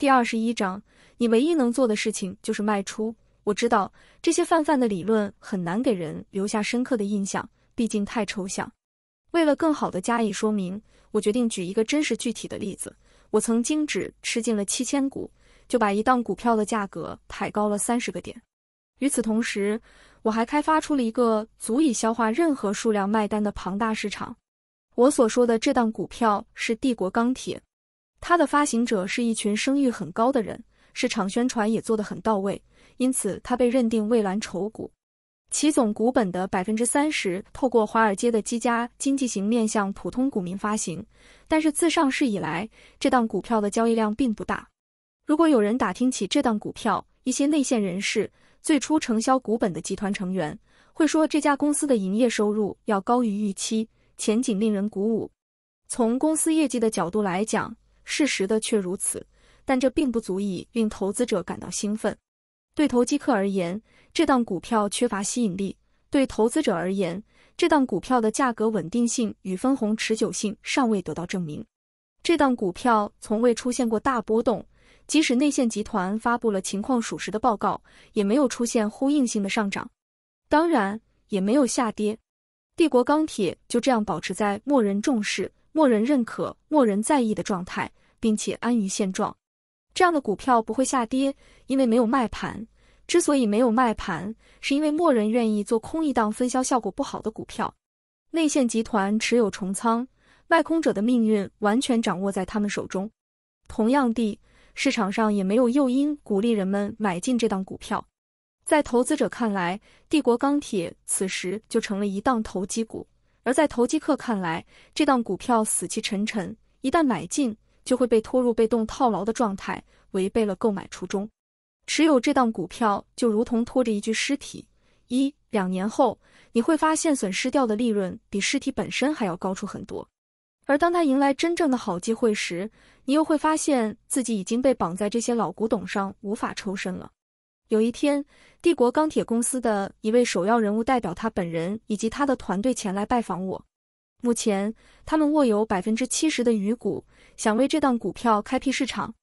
第二十一章，你唯一能做的事情就是卖出。我知道这些泛泛的理论很难给人留下深刻的印象，毕竟太抽象。为了更好的加以说明，我决定举一个真实具体的例子。我曾经只吃进了七千股，就把一档股票的价格抬高了三十个点。与此同时，我还开发出了一个足以消化任何数量卖单的庞大市场。我所说的这档股票是帝国钢铁。它的发行者是一群声誉很高的人，市场宣传也做得很到位，因此它被认定为蓝筹股。其总股本的百分之三十透过华尔街的积家经济型面向普通股民发行，但是自上市以来，这档股票的交易量并不大。如果有人打听起这档股票，一些内线人士、最初承销股本的集团成员会说，这家公司的营业收入要高于预期，前景令人鼓舞。从公司业绩的角度来讲，事实的却如此，但这并不足以令投资者感到兴奋。对投机客而言，这档股票缺乏吸引力；对投资者而言，这档股票的价格稳定性与分红持久性尚未得到证明。这档股票从未出现过大波动，即使内线集团发布了情况属实的报告，也没有出现呼应性的上涨，当然也没有下跌。帝国钢铁就这样保持在默认重视、默认认可、默认在意的状态。并且安于现状，这样的股票不会下跌，因为没有卖盘。之所以没有卖盘，是因为没人愿意做空一档分销效果不好的股票。内线集团持有重仓，卖空者的命运完全掌握在他们手中。同样地，市场上也没有诱因鼓励人们买进这档股票。在投资者看来，帝国钢铁此时就成了一档投机股；而在投机客看来，这档股票死气沉沉，一旦买进。就会被拖入被动套牢的状态，违背了购买初衷。持有这档股票就如同拖着一具尸体，一两年后你会发现损失掉的利润比尸体本身还要高出很多。而当他迎来真正的好机会时，你又会发现自己已经被绑在这些老古董上，无法抽身了。有一天，帝国钢铁公司的一位首要人物代表他本人以及他的团队前来拜访我。目前，他们握有百分之七十的鱼股。想为这档股票开辟市场，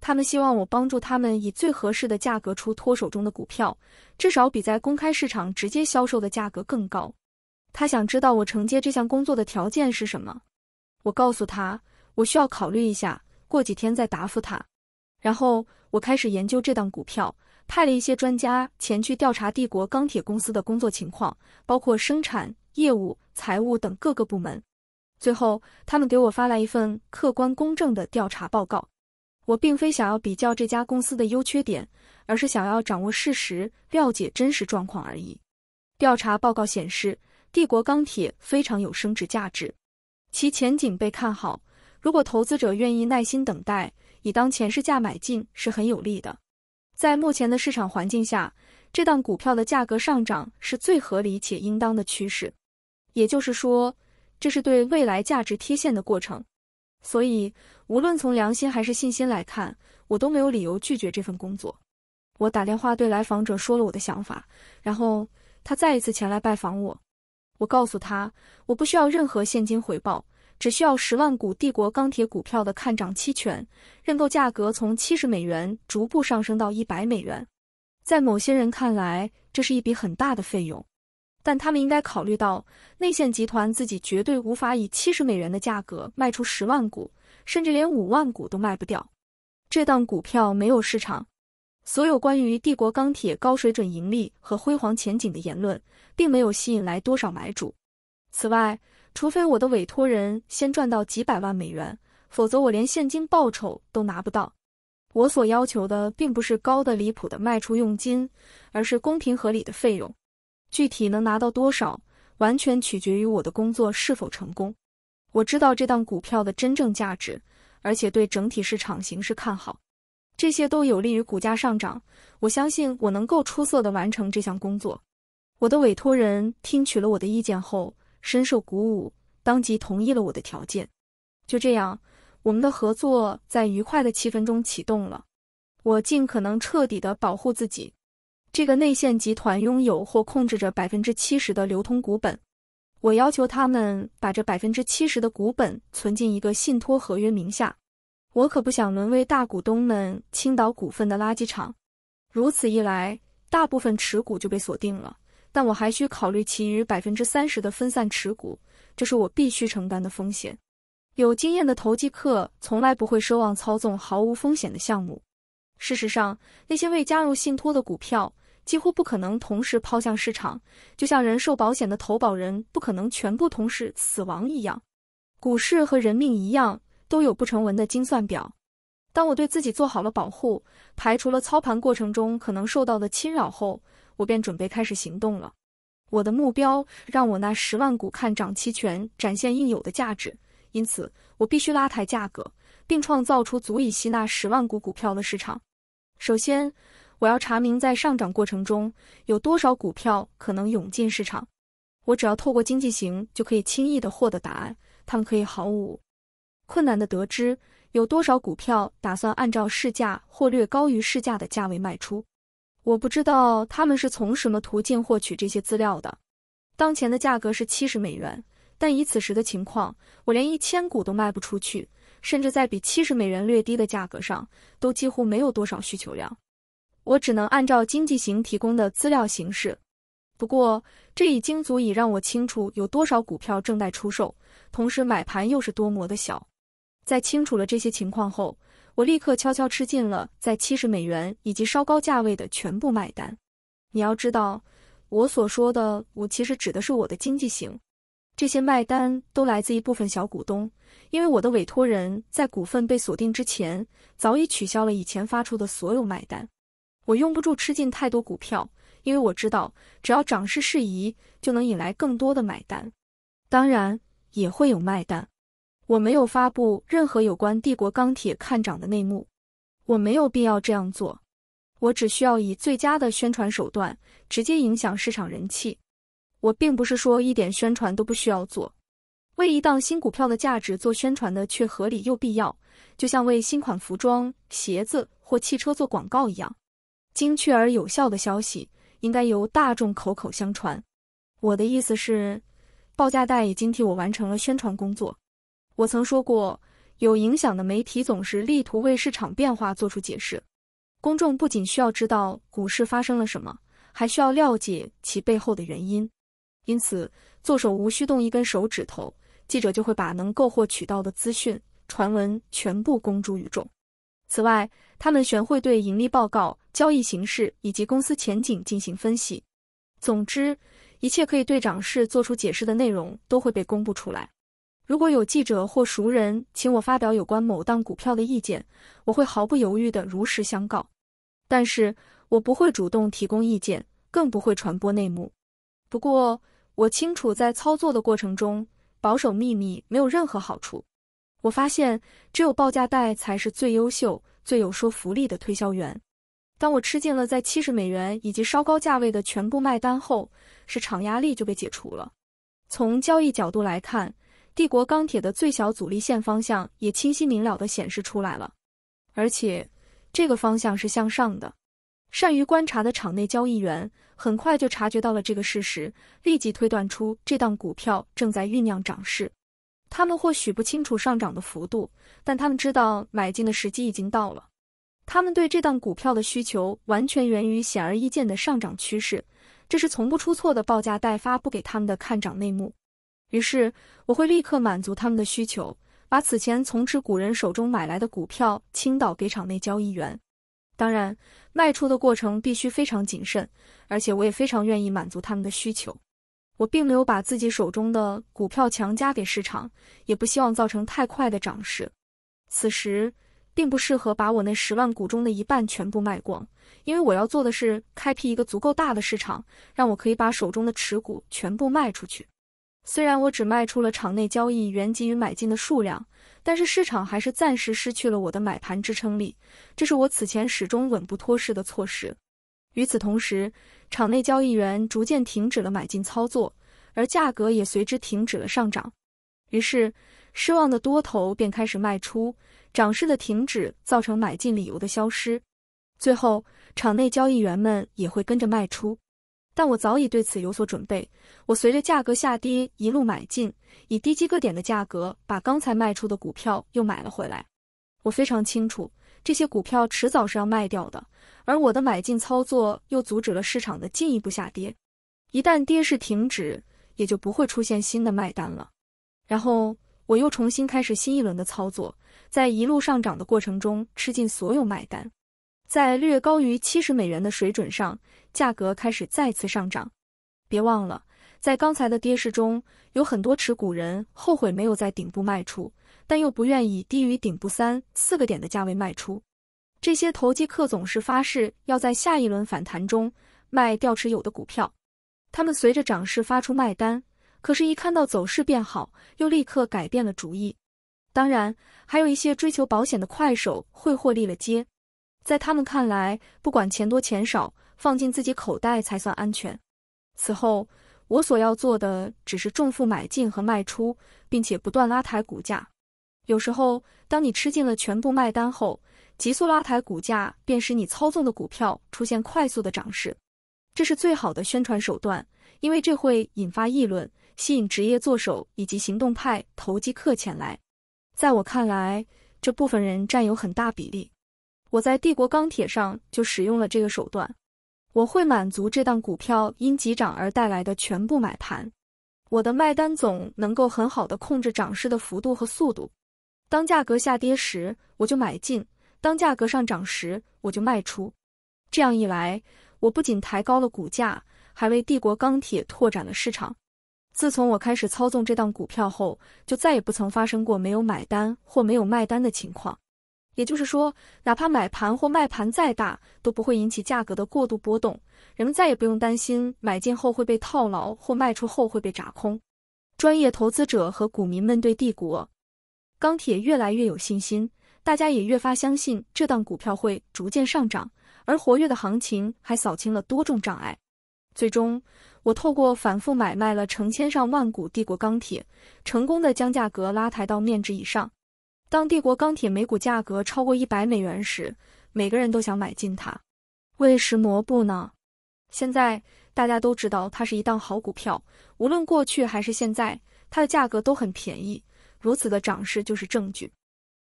他们希望我帮助他们以最合适的价格出脱手中的股票，至少比在公开市场直接销售的价格更高。他想知道我承接这项工作的条件是什么。我告诉他，我需要考虑一下，过几天再答复他。然后我开始研究这档股票，派了一些专家前去调查帝国钢铁公司的工作情况，包括生产、业务、财务等各个部门。最后，他们给我发来一份客观公正的调查报告。我并非想要比较这家公司的优缺点，而是想要掌握事实，了解真实状况而已。调查报告显示，帝国钢铁非常有升值价值，其前景被看好。如果投资者愿意耐心等待，以当前市价买进是很有利的。在目前的市场环境下，这档股票的价格上涨是最合理且应当的趋势。也就是说。这是对未来价值贴现的过程，所以无论从良心还是信心来看，我都没有理由拒绝这份工作。我打电话对来访者说了我的想法，然后他再一次前来拜访我。我告诉他，我不需要任何现金回报，只需要十万股帝国钢铁股票的看涨期权，认购价格从七十美元逐步上升到一百美元。在某些人看来，这是一笔很大的费用。但他们应该考虑到，内线集团自己绝对无法以七十美元的价格卖出十万股，甚至连五万股都卖不掉。这档股票没有市场。所有关于帝国钢铁高水准盈利和辉煌前景的言论，并没有吸引来多少买主。此外，除非我的委托人先赚到几百万美元，否则我连现金报酬都拿不到。我所要求的，并不是高的离谱的卖出佣金，而是公平合理的费用。具体能拿到多少，完全取决于我的工作是否成功。我知道这档股票的真正价值，而且对整体市场形势看好，这些都有利于股价上涨。我相信我能够出色的完成这项工作。我的委托人听取了我的意见后，深受鼓舞，当即同意了我的条件。就这样，我们的合作在愉快的气氛中启动了。我尽可能彻底的保护自己。这个内线集团拥有或控制着百分之七十的流通股本，我要求他们把这百分之七十的股本存进一个信托合约名下。我可不想沦为大股东们倾倒股份的垃圾场。如此一来，大部分持股就被锁定了，但我还需考虑其余百分之三十的分散持股，这是我必须承担的风险。有经验的投机客从来不会奢望操纵毫无风险的项目。事实上，那些未加入信托的股票。几乎不可能同时抛向市场，就像人寿保险的投保人不可能全部同时死亡一样。股市和人命一样，都有不成文的精算表。当我对自己做好了保护，排除了操盘过程中可能受到的侵扰后，我便准备开始行动了。我的目标，让我那十万股看涨期权展现应有的价值，因此我必须拉抬价格，并创造出足以吸纳十万股股票的市场。首先。我要查明在上涨过程中有多少股票可能涌进市场。我只要透过经济型就可以轻易的获得答案。他们可以毫无困难的得知有多少股票打算按照市价或略高于市价的价位卖出。我不知道他们是从什么途径获取这些资料的。当前的价格是七十美元，但以此时的情况，我连一千股都卖不出去，甚至在比七十美元略低的价格上都几乎没有多少需求量。我只能按照经济型提供的资料行事，不过这已经足以让我清楚有多少股票正在出售，同时买盘又是多么的小。在清楚了这些情况后，我立刻悄悄吃进了在七十美元以及稍高价位的全部卖单。你要知道，我所说的“我”其实指的是我的经济型。这些卖单都来自一部分小股东，因为我的委托人在股份被锁定之前早已取消了以前发出的所有卖单。我用不住吃进太多股票，因为我知道只要涨势适宜，就能引来更多的买单。当然也会有卖单。我没有发布任何有关帝国钢铁看涨的内幕，我没有必要这样做。我只需要以最佳的宣传手段直接影响市场人气。我并不是说一点宣传都不需要做，为一档新股票的价值做宣传的却合理又必要，就像为新款服装、鞋子或汽车做广告一样。精确而有效的消息应该由大众口口相传。我的意思是，报价单已经替我完成了宣传工作。我曾说过，有影响的媒体总是力图为市场变化做出解释。公众不仅需要知道股市发生了什么，还需要了解其背后的原因。因此，作手无需动一根手指头，记者就会把能够获取到的资讯、传闻全部公诸于众。此外，他们全会对盈利报告。交易形式以及公司前景进行分析。总之，一切可以对涨势做出解释的内容都会被公布出来。如果有记者或熟人请我发表有关某档股票的意见，我会毫不犹豫地如实相告。但是我不会主动提供意见，更不会传播内幕。不过，我清楚在操作的过程中保守秘密没有任何好处。我发现，只有报价带才是最优秀、最有说服力的推销员。当我吃尽了在七十美元以及稍高价位的全部卖单后，市场压力就被解除了。从交易角度来看，帝国钢铁的最小阻力线方向也清晰明了地显示出来了，而且这个方向是向上的。善于观察的场内交易员很快就察觉到了这个事实，立即推断出这档股票正在酝酿涨势。他们或许不清楚上涨的幅度，但他们知道买进的时机已经到了。他们对这档股票的需求完全源于显而易见的上涨趋势，这是从不出错的报价代发布给他们的看涨内幕。于是，我会立刻满足他们的需求，把此前从持股人手中买来的股票倾倒给场内交易员。当然，卖出的过程必须非常谨慎，而且我也非常愿意满足他们的需求。我并没有把自己手中的股票强加给市场，也不希望造成太快的涨势。此时。并不适合把我那十万股中的一半全部卖光，因为我要做的是开辟一个足够大的市场，让我可以把手中的持股全部卖出去。虽然我只卖出了场内交易员给予买进的数量，但是市场还是暂时失去了我的买盘支撑力，这是我此前始终稳不脱市的措施。与此同时，场内交易员逐渐停止了买进操作，而价格也随之停止了上涨。于是，失望的多头便开始卖出。涨势的停止造成买进理由的消失，最后场内交易员们也会跟着卖出。但我早已对此有所准备，我随着价格下跌一路买进，以低基个点的价格把刚才卖出的股票又买了回来。我非常清楚这些股票迟早是要卖掉的，而我的买进操作又阻止了市场的进一步下跌。一旦跌势停止，也就不会出现新的卖单了。然后我又重新开始新一轮的操作。在一路上涨的过程中，吃尽所有卖单，在略高于七十美元的水准上，价格开始再次上涨。别忘了，在刚才的跌势中，有很多持股人后悔没有在顶部卖出，但又不愿意低于顶部三四个点的价位卖出。这些投机客总是发誓要在下一轮反弹中卖掉持有的股票，他们随着涨势发出卖单，可是，一看到走势变好，又立刻改变了主意。当然，还有一些追求保险的快手会获利了结。在他们看来，不管钱多钱少，放进自己口袋才算安全。此后，我所要做的只是重负买进和卖出，并且不断拉抬股价。有时候，当你吃尽了全部卖单后，急速拉抬股价便使你操纵的股票出现快速的涨势。这是最好的宣传手段，因为这会引发议论，吸引职业作手以及行动派投机客前来。在我看来，这部分人占有很大比例。我在帝国钢铁上就使用了这个手段。我会满足这档股票因急涨而带来的全部买盘。我的卖单总能够很好的控制涨势的幅度和速度。当价格下跌时，我就买进；当价格上涨时，我就卖出。这样一来，我不仅抬高了股价，还为帝国钢铁拓展了市场。自从我开始操纵这档股票后，就再也不曾发生过没有买单或没有卖单的情况。也就是说，哪怕买盘或卖盘再大，都不会引起价格的过度波动。人们再也不用担心买进后会被套牢或卖出后会被砸空。专业投资者和股民们对帝国钢铁越来越有信心，大家也越发相信这档股票会逐渐上涨。而活跃的行情还扫清了多重障碍。最终，我透过反复买卖了成千上万股帝国钢铁，成功的将价格拉抬到面值以上。当帝国钢铁每股价格超过一百美元时，每个人都想买进它。为什么不呢？现在大家都知道它是一档好股票，无论过去还是现在，它的价格都很便宜。如此的涨势就是证据。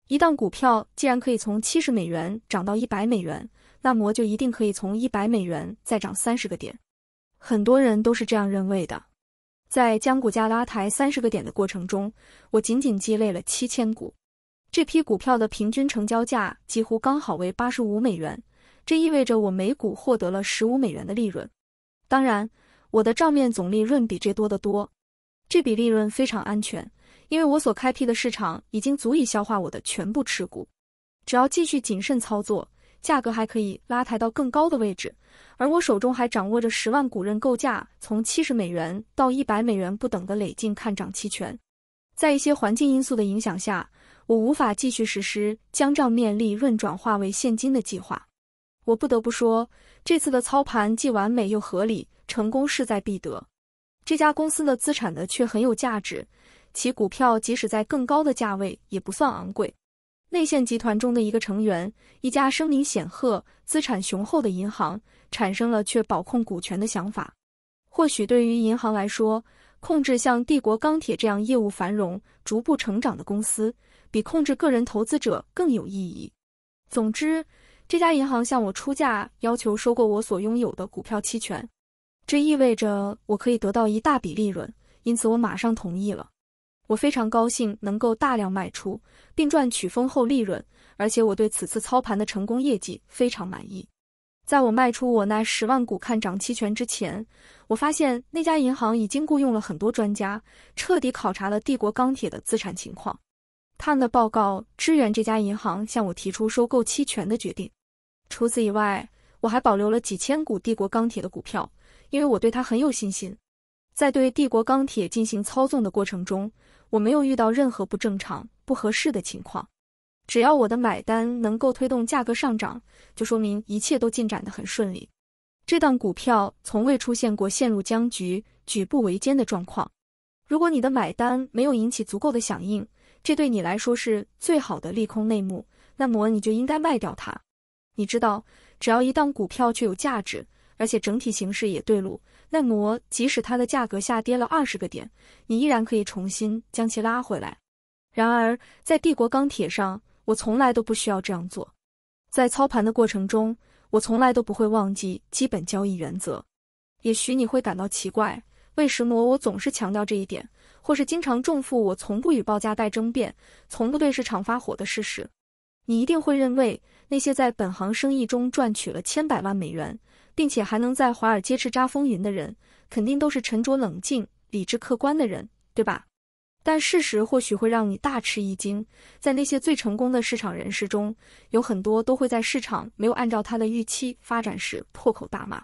一档股票既然可以从七十美元涨到一百美元，那么就一定可以从一百美元再涨三十个点。很多人都是这样认为的。在将股价拉抬三十个点的过程中，我仅仅积累了七千股。这批股票的平均成交价几乎刚好为八十五美元，这意味着我每股获得了十五美元的利润。当然，我的账面总利润比这多得多。这笔利润非常安全，因为我所开辟的市场已经足以消化我的全部持股。只要继续谨慎操作。价格还可以拉抬到更高的位置，而我手中还掌握着十万股认购价从七十美元到一百美元不等的累进看涨期权。在一些环境因素的影响下，我无法继续实施将账面利润转化为现金的计划。我不得不说，这次的操盘既完美又合理，成功势在必得。这家公司的资产的却很有价值，其股票即使在更高的价位也不算昂贵。内线集团中的一个成员，一家声名显赫、资产雄厚的银行，产生了确保控股权的想法。或许对于银行来说，控制像帝国钢铁这样业务繁荣、逐步成长的公司，比控制个人投资者更有意义。总之，这家银行向我出价，要求收购我所拥有的股票期权。这意味着我可以得到一大笔利润，因此我马上同意了。我非常高兴能够大量卖出并赚取丰厚利润，而且我对此次操盘的成功业绩非常满意。在我卖出我那十万股看涨期权之前，我发现那家银行已经雇佣了很多专家，彻底考察了帝国钢铁的资产情况。他们的报告支援这家银行向我提出收购期权的决定。除此以外，我还保留了几千股帝国钢铁的股票，因为我对它很有信心。在对帝国钢铁进行操纵的过程中。我没有遇到任何不正常、不合适的情况。只要我的买单能够推动价格上涨，就说明一切都进展得很顺利。这档股票从未出现过陷入僵局、举步维艰的状况。如果你的买单没有引起足够的响应，这对你来说是最好的利空内幕，那么你就应该卖掉它。你知道，只要一档股票具有价值，而且整体形势也对路。那挪即使它的价格下跌了二十个点，你依然可以重新将其拉回来。然而，在帝国钢铁上，我从来都不需要这样做。在操盘的过程中，我从来都不会忘记基本交易原则。也许你会感到奇怪，为什么我总是强调这一点，或是经常重复我从不与报价带争辩，从不对市场发火的事实。你一定会认为，那些在本行生意中赚取了千百万美元。并且还能在华尔街叱咤风云的人，肯定都是沉着冷静、理智客观的人，对吧？但事实或许会让你大吃一惊，在那些最成功的市场人士中，有很多都会在市场没有按照他的预期发展时破口大骂，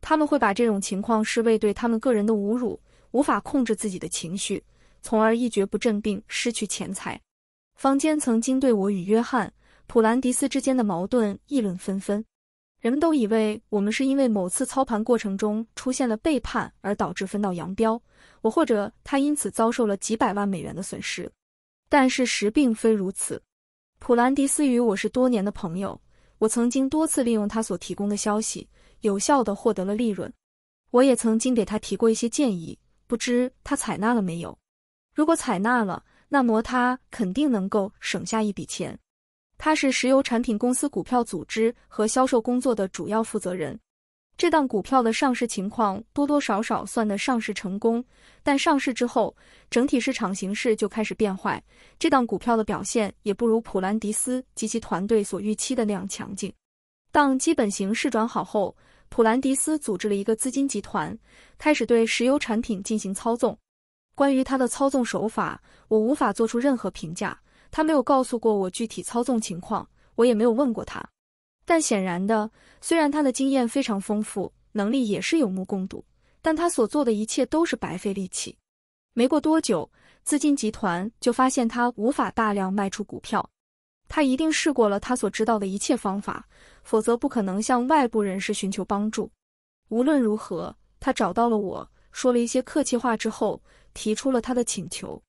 他们会把这种情况视为对他们个人的侮辱，无法控制自己的情绪，从而一蹶不振并失去钱财。坊间曾经对我与约翰·普兰迪斯之间的矛盾议论纷纷。人们都以为我们是因为某次操盘过程中出现了背叛而导致分道扬镳，我或者他因此遭受了几百万美元的损失，但事实并非如此。普兰迪斯与我是多年的朋友，我曾经多次利用他所提供的消息，有效的获得了利润。我也曾经给他提过一些建议，不知他采纳了没有？如果采纳了，那么他肯定能够省下一笔钱。他是石油产品公司股票组织和销售工作的主要负责人。这档股票的上市情况多多少少算得上市成功，但上市之后，整体市场形势就开始变坏。这档股票的表现也不如普兰迪斯及其团队所预期的那样强劲。当基本形势转好后，普兰迪斯组织了一个资金集团，开始对石油产品进行操纵。关于他的操纵手法，我无法做出任何评价。他没有告诉过我具体操纵情况，我也没有问过他。但显然的，虽然他的经验非常丰富，能力也是有目共睹，但他所做的一切都是白费力气。没过多久，资金集团就发现他无法大量卖出股票。他一定试过了他所知道的一切方法，否则不可能向外部人士寻求帮助。无论如何，他找到了我，说了一些客气话之后，提出了他的请求。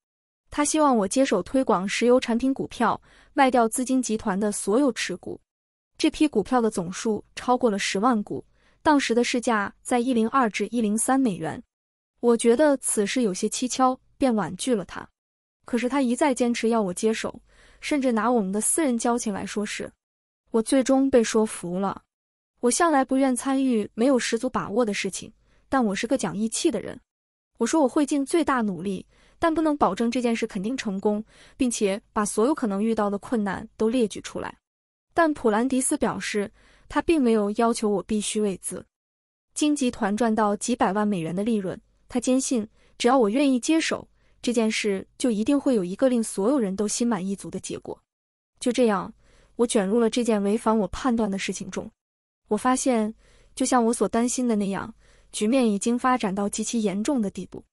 他希望我接手推广石油产品股票，卖掉资金集团的所有持股。这批股票的总数超过了十万股，当时的市价在一零二至一零三美元。我觉得此事有些蹊跷，便婉拒了他。可是他一再坚持要我接手，甚至拿我们的私人交情来说事。我最终被说服了。我向来不愿参与没有十足把握的事情，但我是个讲义气的人。我说我会尽最大努力。但不能保证这件事肯定成功，并且把所有可能遇到的困难都列举出来。但普兰迪斯表示，他并没有要求我必须为之，经集团赚到几百万美元的利润。他坚信，只要我愿意接手这件事，就一定会有一个令所有人都心满意足的结果。就这样，我卷入了这件违反我判断的事情中。我发现，就像我所担心的那样，局面已经发展到极其严重的地步。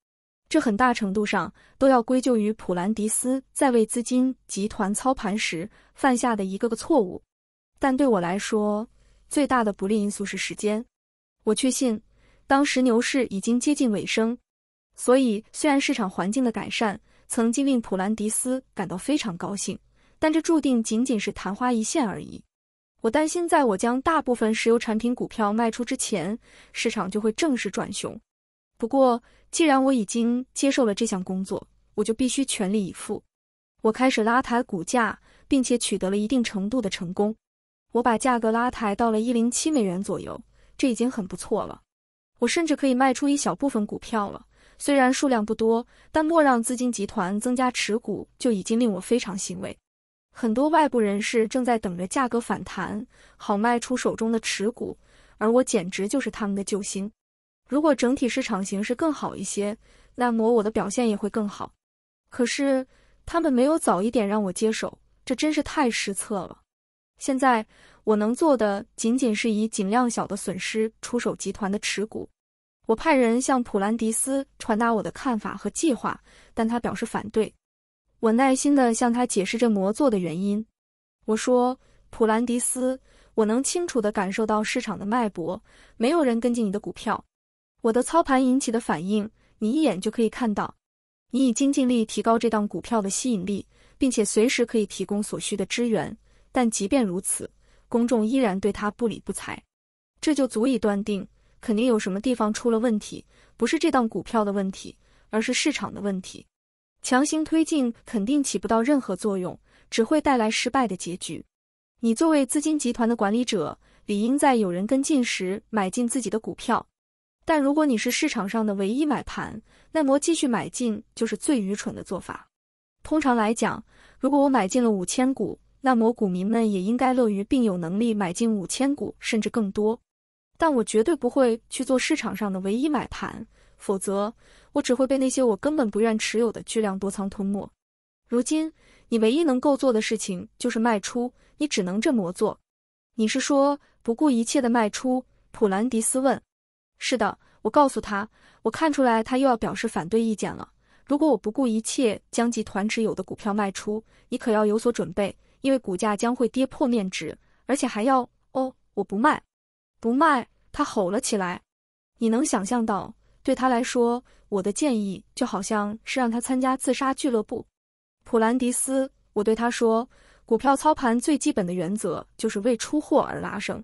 这很大程度上都要归咎于普兰迪斯在为资金集团操盘时犯下的一个个错误，但对我来说，最大的不利因素是时间。我确信当时牛市已经接近尾声，所以虽然市场环境的改善曾经令普兰迪斯感到非常高兴，但这注定仅仅是昙花一现而已。我担心，在我将大部分石油产品股票卖出之前，市场就会正式转熊。不过，既然我已经接受了这项工作，我就必须全力以赴。我开始拉抬股价，并且取得了一定程度的成功。我把价格拉抬到了一零七美元左右，这已经很不错了。我甚至可以卖出一小部分股票了，虽然数量不多，但莫让资金集团增加持股就已经令我非常欣慰。很多外部人士正在等着价格反弹，好卖出手中的持股，而我简直就是他们的救星。如果整体市场形势更好一些，那么我的表现也会更好。可是他们没有早一点让我接手，这真是太失策了。现在我能做的，仅仅是以尽量小的损失出手集团的持股。我派人向普兰迪斯传达我的看法和计划，但他表示反对。我耐心地向他解释这魔作的原因。我说：“普兰迪斯，我能清楚地感受到市场的脉搏，没有人跟进你的股票。”我的操盘引起的反应，你一眼就可以看到。你已经尽力提高这档股票的吸引力，并且随时可以提供所需的支援。但即便如此，公众依然对他不理不睬。这就足以断定，肯定有什么地方出了问题，不是这档股票的问题，而是市场的问题。强行推进肯定起不到任何作用，只会带来失败的结局。你作为资金集团的管理者，理应在有人跟进时买进自己的股票。但如果你是市场上的唯一买盘，那么继续买进就是最愚蠢的做法。通常来讲，如果我买进了五千股，那么股民们也应该乐于并有能力买进五千股甚至更多。但我绝对不会去做市场上的唯一买盘，否则我只会被那些我根本不愿持有的巨量多仓吞没。如今，你唯一能够做的事情就是卖出，你只能这么做。你是说不顾一切的卖出？普兰迪斯问。是的，我告诉他，我看出来他又要表示反对意见了。如果我不顾一切将集团持有的股票卖出，你可要有所准备，因为股价将会跌破面值，而且还要……哦，我不卖，不卖！他吼了起来。你能想象到，对他来说，我的建议就好像是让他参加自杀俱乐部。普兰迪斯，我对他说，股票操盘最基本的原则就是为出货而拉升，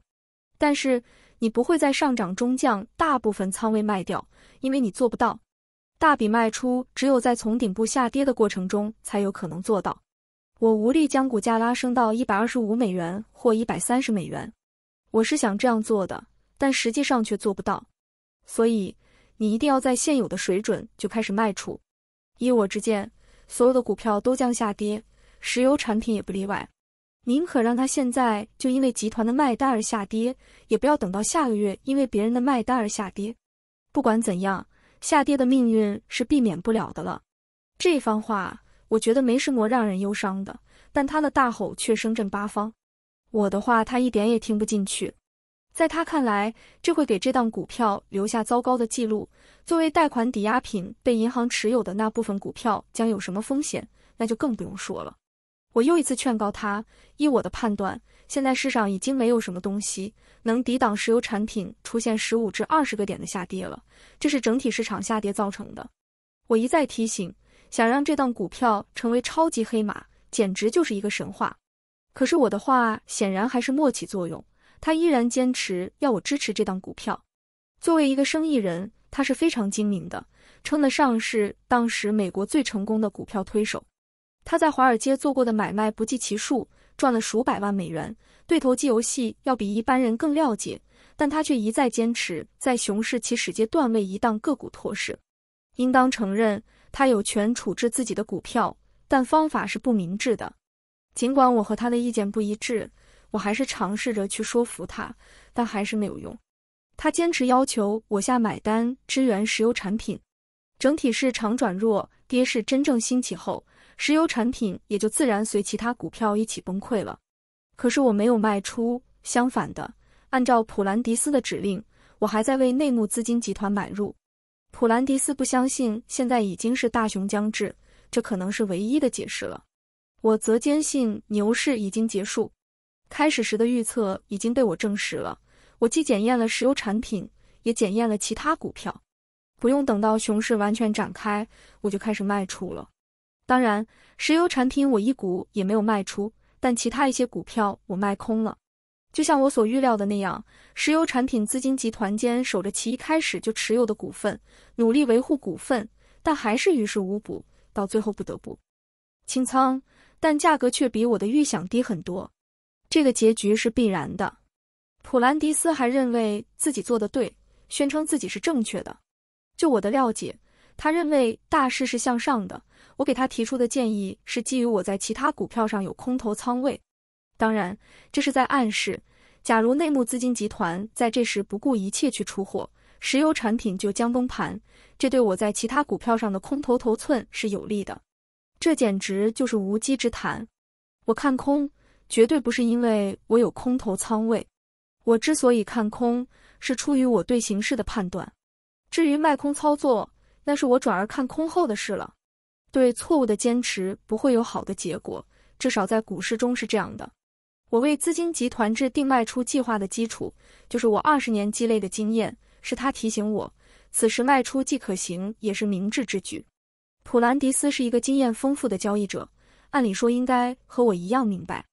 但是。你不会在上涨中将大部分仓位卖掉，因为你做不到大笔卖出。只有在从顶部下跌的过程中才有可能做到。我无力将股价拉升到一百二十五美元或一百三十美元，我是想这样做的，但实际上却做不到。所以你一定要在现有的水准就开始卖出。依我之见，所有的股票都将下跌，石油产品也不例外。宁可让他现在就因为集团的卖单而下跌，也不要等到下个月因为别人的卖单而下跌。不管怎样，下跌的命运是避免不了的了。这番话，我觉得没什么让人忧伤的，但他的大吼却声震八方。我的话，他一点也听不进去。在他看来，这会给这档股票留下糟糕的记录。作为贷款抵押品被银行持有的那部分股票将有什么风险，那就更不用说了。我又一次劝告他，依我的判断，现在世上已经没有什么东西能抵挡石油产品出现十五至二十个点的下跌了，这是整体市场下跌造成的。我一再提醒，想让这档股票成为超级黑马，简直就是一个神话。可是我的话显然还是没起作用，他依然坚持要我支持这档股票。作为一个生意人，他是非常精明的，称得上是当时美国最成功的股票推手。他在华尔街做过的买卖不计其数，赚了数百万美元，对投机游戏要比一般人更了解。但他却一再坚持在熊市起始阶段位一档个股托市。应当承认，他有权处置自己的股票，但方法是不明智的。尽管我和他的意见不一致，我还是尝试着去说服他，但还是没有用。他坚持要求我下买单支援石油产品。整体市场转弱，跌势真正兴起后。石油产品也就自然随其他股票一起崩溃了。可是我没有卖出，相反的，按照普兰迪斯的指令，我还在为内幕资金集团买入。普兰迪斯不相信，现在已经是大熊将至，这可能是唯一的解释了。我则坚信牛市已经结束，开始时的预测已经被我证实了。我既检验了石油产品，也检验了其他股票，不用等到熊市完全展开，我就开始卖出了。当然，石油产品我一股也没有卖出，但其他一些股票我卖空了。就像我所预料的那样，石油产品资金集团间守着其一开始就持有的股份，努力维护股份，但还是于事无补，到最后不得不清仓，但价格却比我的预想低很多。这个结局是必然的。普兰迪斯还认为自己做的对，宣称自己是正确的。就我的了解，他认为大势是向上的。我给他提出的建议是基于我在其他股票上有空头仓位，当然这是在暗示，假如内幕资金集团在这时不顾一切去出货，石油产品就将崩盘，这对我在其他股票上的空头头寸是有利的。这简直就是无稽之谈。我看空绝对不是因为我有空头仓位，我之所以看空是出于我对形势的判断。至于卖空操作，那是我转而看空后的事了。对错误的坚持不会有好的结果，至少在股市中是这样的。我为资金集团制定卖出计划的基础，就是我二十年积累的经验。是他提醒我，此时卖出既可行，也是明智之举。普兰迪斯是一个经验丰富的交易者，按理说应该和我一样明白。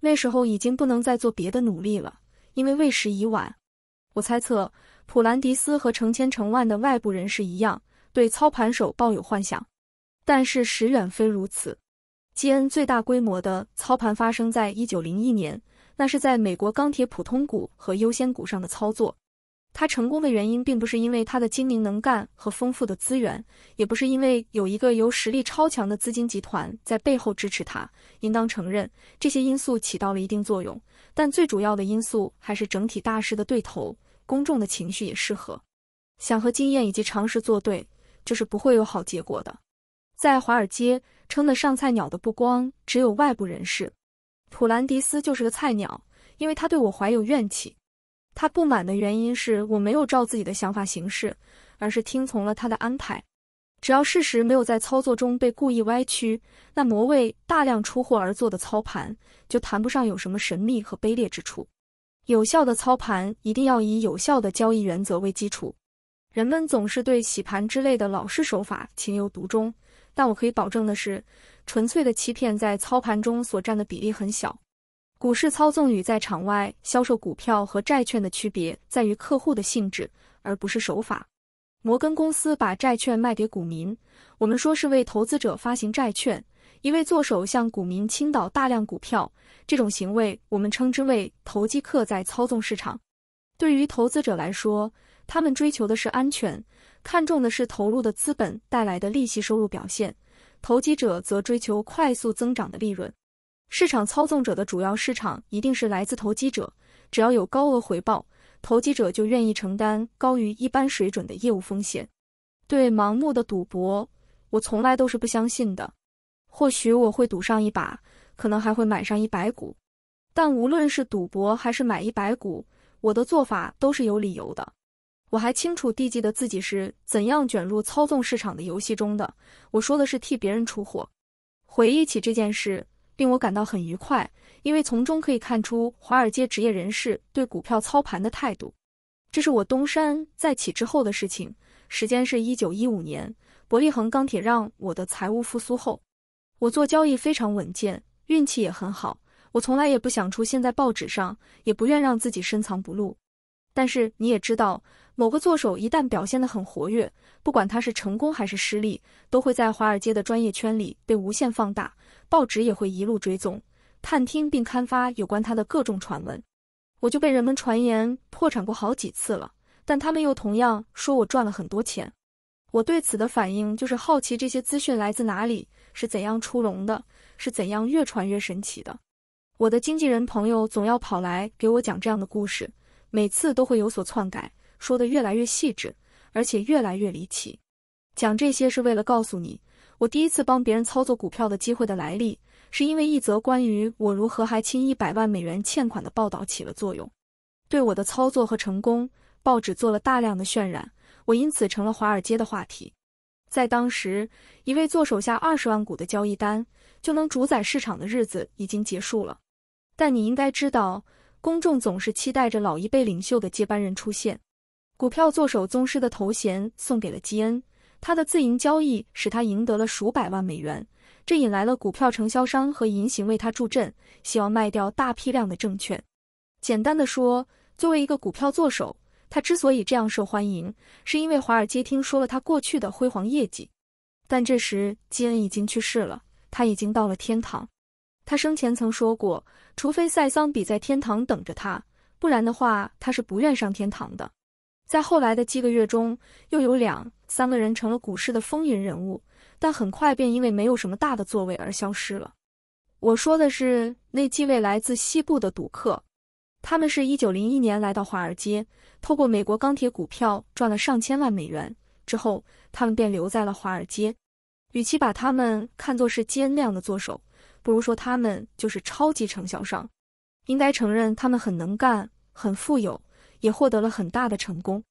那时候已经不能再做别的努力了，因为为时已晚。我猜测，普兰迪斯和成千成万的外部人士一样，对操盘手抱有幻想。但是实远非如此。基恩最大规模的操盘发生在一九零一年，那是在美国钢铁普通股和优先股上的操作。他成功的原因，并不是因为他的精明能干和丰富的资源，也不是因为有一个由实力超强的资金集团在背后支持他。应当承认，这些因素起到了一定作用，但最主要的因素还是整体大势的对头，公众的情绪也适合。想和经验以及常识作对，就是不会有好结果的。在华尔街称得上菜鸟的不光只有外部人士，普兰迪斯就是个菜鸟，因为他对我怀有怨气。他不满的原因是我没有照自己的想法行事，而是听从了他的安排。只要事实没有在操作中被故意歪曲，那摩为大量出货而做的操盘就谈不上有什么神秘和卑劣之处。有效的操盘一定要以有效的交易原则为基础。人们总是对洗盘之类的老式手法情有独钟。但我可以保证的是，纯粹的欺骗在操盘中所占的比例很小。股市操纵与在场外销售股票和债券的区别在于客户的性质，而不是手法。摩根公司把债券卖给股民，我们说是为投资者发行债券；一位作手向股民倾倒大量股票，这种行为我们称之为投机客在操纵市场。对于投资者来说，他们追求的是安全。看重的是投入的资本带来的利息收入表现，投机者则追求快速增长的利润。市场操纵者的主要市场一定是来自投机者，只要有高额回报，投机者就愿意承担高于一般水准的业务风险。对盲目的赌博，我从来都是不相信的。或许我会赌上一把，可能还会买上一百股，但无论是赌博还是买一百股，我的做法都是有理由的。我还清楚地记得自己是怎样卷入操纵市场的游戏中的。我说的是替别人出货。回忆起这件事，令我感到很愉快，因为从中可以看出华尔街职业人士对股票操盘的态度。这是我东山再起之后的事情，时间是一九一五年。伯利恒钢铁让我的财务复苏后，我做交易非常稳健，运气也很好。我从来也不想出现在报纸上，也不愿让自己深藏不露。但是你也知道。某个作手一旦表现得很活跃，不管他是成功还是失利，都会在华尔街的专业圈里被无限放大，报纸也会一路追踪、探听并刊发有关他的各种传闻。我就被人们传言破产过好几次了，但他们又同样说我赚了很多钱。我对此的反应就是好奇这些资讯来自哪里，是怎样出笼的，是怎样越传越神奇的。我的经纪人朋友总要跑来给我讲这样的故事，每次都会有所篡改。说的越来越细致，而且越来越离奇。讲这些是为了告诉你，我第一次帮别人操作股票的机会的来历，是因为一则关于我如何还清一百万美元欠款的报道起了作用。对我的操作和成功，报纸做了大量的渲染，我因此成了华尔街的话题。在当时，一位做手下二十万股的交易单就能主宰市场的日子已经结束了。但你应该知道，公众总是期待着老一辈领袖的接班人出现。股票做手宗师的头衔送给了基恩，他的自营交易使他赢得了数百万美元，这引来了股票承销商和银行为他助阵，希望卖掉大批量的证券。简单的说，作为一个股票做手，他之所以这样受欢迎，是因为华尔街听说了他过去的辉煌业绩。但这时基恩已经去世了，他已经到了天堂。他生前曾说过，除非塞桑比在天堂等着他，不然的话他是不愿上天堂的。在后来的几个月中，又有两三个人成了股市的风云人物，但很快便因为没有什么大的作为而消失了。我说的是那几位来自西部的赌客，他们是一九零一年来到华尔街，透过美国钢铁股票赚了上千万美元之后，他们便留在了华尔街。与其把他们看作是基量的作手，不如说他们就是超级承销商。应该承认，他们很能干，很富有。也获得了很大的成功。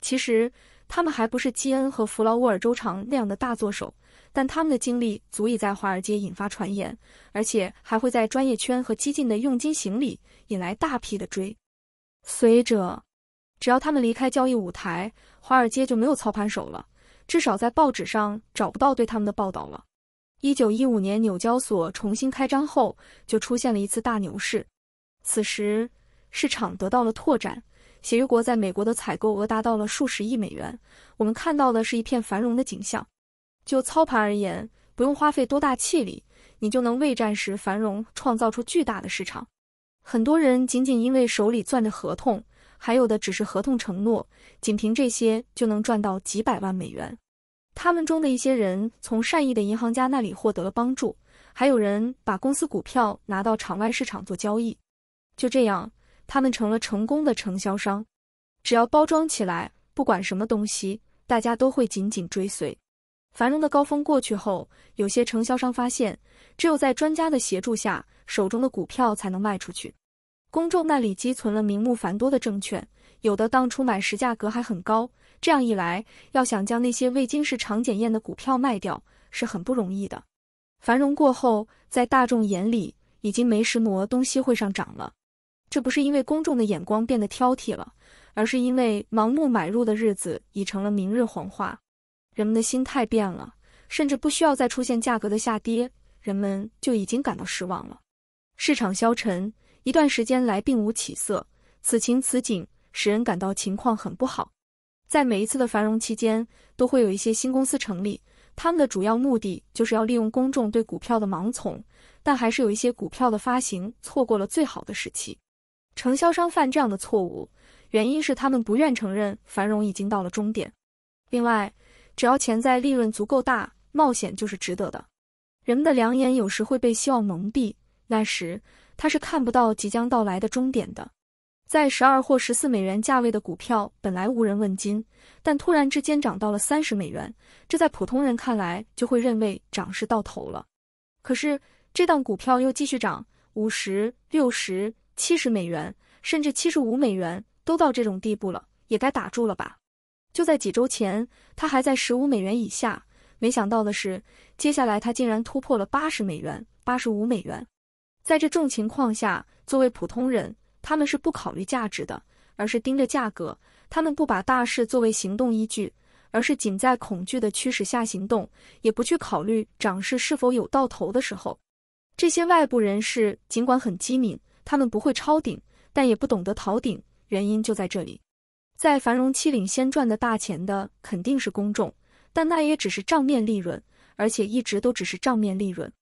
其实他们还不是基恩和弗劳沃尔周长那样的大作手，但他们的经历足以在华尔街引发传言，而且还会在专业圈和激进的佣金行里引来大批的追随者。只要他们离开交易舞台，华尔街就没有操盘手了，至少在报纸上找不到对他们的报道了。一九一五年纽交所重新开张后，就出现了一次大牛市，此时市场得到了拓展。协约国在美国的采购额达到了数十亿美元。我们看到的是一片繁荣的景象。就操盘而言，不用花费多大气力，你就能为战时繁荣创造出巨大的市场。很多人仅仅因为手里攥着合同，还有的只是合同承诺，仅凭这些就能赚到几百万美元。他们中的一些人从善意的银行家那里获得了帮助，还有人把公司股票拿到场外市场做交易。就这样。他们成了成功的承销商，只要包装起来，不管什么东西，大家都会紧紧追随。繁荣的高峰过去后，有些承销商发现，只有在专家的协助下，手中的股票才能卖出去。公众那里积存了名目繁多的证券，有的当初买时价格还很高，这样一来，要想将那些未经市场检验的股票卖掉是很不容易的。繁荣过后，在大众眼里，已经没什么东西会上涨了。这不是因为公众的眼光变得挑剔了，而是因为盲目买入的日子已成了明日黄花。人们的心态变了，甚至不需要再出现价格的下跌，人们就已经感到失望了。市场消沉一段时间来并无起色，此情此景使人感到情况很不好。在每一次的繁荣期间，都会有一些新公司成立，他们的主要目的就是要利用公众对股票的盲从，但还是有一些股票的发行错过了最好的时期。承销商犯这样的错误，原因是他们不愿承认繁荣已经到了终点。另外，只要潜在利润足够大，冒险就是值得的。人们的良眼有时会被希望蒙蔽，那时他是看不到即将到来的终点的。在十二或十四美元价位的股票本来无人问津，但突然之间涨到了三十美元，这在普通人看来就会认为涨势到头了。可是，这档股票又继续涨，五十六十。七十美元，甚至七十五美元，都到这种地步了，也该打住了吧？就在几周前，他还在十五美元以下。没想到的是，接下来他竟然突破了八十美元、八十五美元。在这种情况下，作为普通人，他们是不考虑价值的，而是盯着价格。他们不把大势作为行动依据，而是仅在恐惧的驱使下行动，也不去考虑涨势是否有到头的时候。这些外部人士尽管很机敏。他们不会抄顶，但也不懂得逃顶，原因就在这里。在繁荣期领先赚的大钱的肯定是公众，但那也只是账面利润，而且一直都只是账面利润。